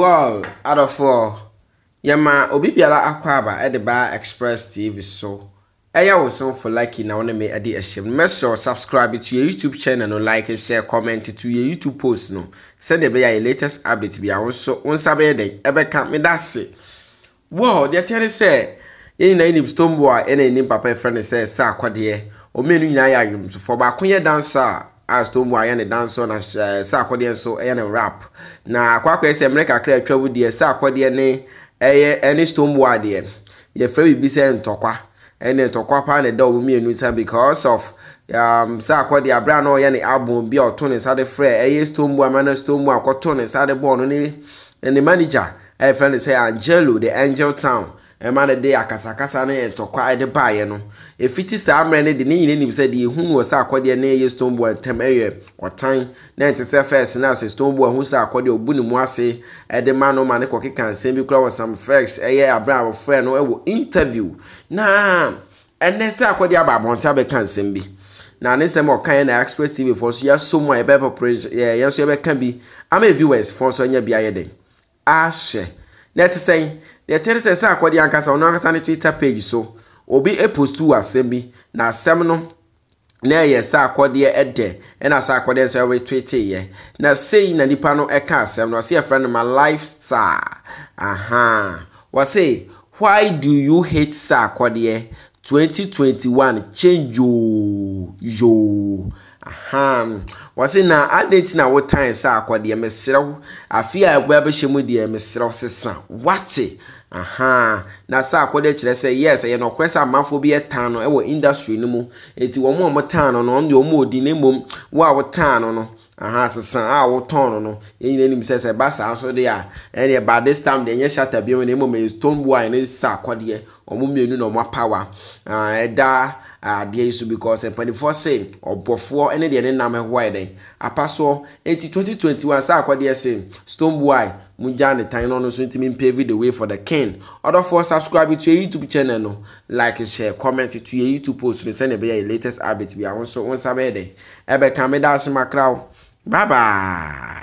goal adɔfoɔ yɛma obi biara akɔ aba de ba express tv so ɛyɛ wo somfo like na wone me ɛde ahyɛm mɛsrɛ subscribe to your youtube channel no like share comment to your youtube post no sɛdeɛ ɛbɛyɛ yɛ latest update bia wo nso wo nsa bɛyɛ dɛn ɛbɛka meda se wɔ deɛ teɛ ne sɛ yɛn nyinaa nim stoneboy ɛna ɛnim papa ɛfrɛ no sɛ sɛ akɔdeɛ ɔmmienu nyinaa yɛ adwomtofoɔ baako yɛ dansa a astombo ayɛ ne danso na eh, sɛ akɔdeɛ nso ɛyɛ ne rap na akɔakɔɛ sɛ mmerɛ kakra atwa mu deɛ sɛ akɔdeɛ ne ɛyɛ ɛne stombo adeɛ yɛfrɛ biribi sɛ ntɔkwa ɛne ntɔkwa paa ne da ɔmo mmienu sa because of um, sɛ akɔdeɛ abere a na ɔyɛ ne album bi a ɔto ne nsa de frɛ ɛyɛ stombo ama na stombo akɔto ne nsa de bɔɔl no ne ne manager ɛyɛ frɛ ne sɛ angelo the angel town ɛma no de akasakasa no ntɔkwa de baeɛ no Efiti saa mmerɛ no de ne nyina nim sɛ deɛ ɛhu no wɔ sɛ akɔdeɛ ne ɛyɛ stoneboy ntam ɛyɛ ɔtan na ɛnte sɛ fɛs no asɛ stoneboy ho sɛ akɔdeɛ ɔbu ne mu ase ɛde ma no ma ne kɔkeka nsɛm bi kora wɔ sam fɛs ɛyɛ aberɛ a no ɛwɔ interview na ɛnɛ sɛ akɔdeɛ aba abɔnten abɛka nsɛm bi na ne nsɛm ɔka yɛ na express tv fɔ so yɛso mu a yɛbɛpɛ yɛn nso yɛbɛka bi ama viewers fɔ so nyɛ bi ayɛ den ahyɛ na ɛte sɛn na ɛte sɛ sɛ akɔde ankasa ɔno ankasa ne twitter page so obi epostu asɛm bi na asɛm no na ɛyɛ sɛ akɔdeɛ ɛdɛ ɛna sɛ akɔdeɛ nso ɛretweteeɛ na sei na nipa no ɛka asɛm no ɔsɛ yɛfrɛ no ma lifestyle aha wɔse why do you hate sɛ akɔdeɛ 2021 change yoo yoo aha wɔsi na adeɛ ti na wotan sa akɔ deɛ mesrɛw afi a ɛbɔ abɛhyɛ mu deɛ mesrɛw sesa wate aha na sa akɔ de kyerɛ sɛ yes ɛyɛ nɔkorɛ sɛ amanfoɔ bi ɛtan no ɛwɔ industry no mu eti wɔn a wɔtan no no wɔn deɛ wɔn odi ne mom wɔn a wɔtan no no aha sesan a ah, wotɔn no no yɛn nyinaa nim sɛ sɛ ɛba saa so deɛ a ɛnna ɛba this time deɛ ɛnyɛ shata bi mu na mmom ɛyɛ stone wall a yɛn nsa akɔdeɛ wɔn mmienu na wɔn apawa ah, ɛda ah, adeɛ yi so because mpanimfoɔ se ɔbɔfoɔ ne deɛ ne nam ɛho ayɛ dɛ apa soɔ eti twenty twenty one saa akɔdeɛ se stone wall mu gya ne tan no no so ntumi mpave the way for the king ɔdɔfoɔ subscribe to yɛ youtube channel no like share comment to yɛ youtube post no sɛnea ɛbɛyɛ yɛ latest update bi a wɔn nso wɔn nsa bɛyɛ dɛ ɛbɛka meda ase ma kraw. 拜拜。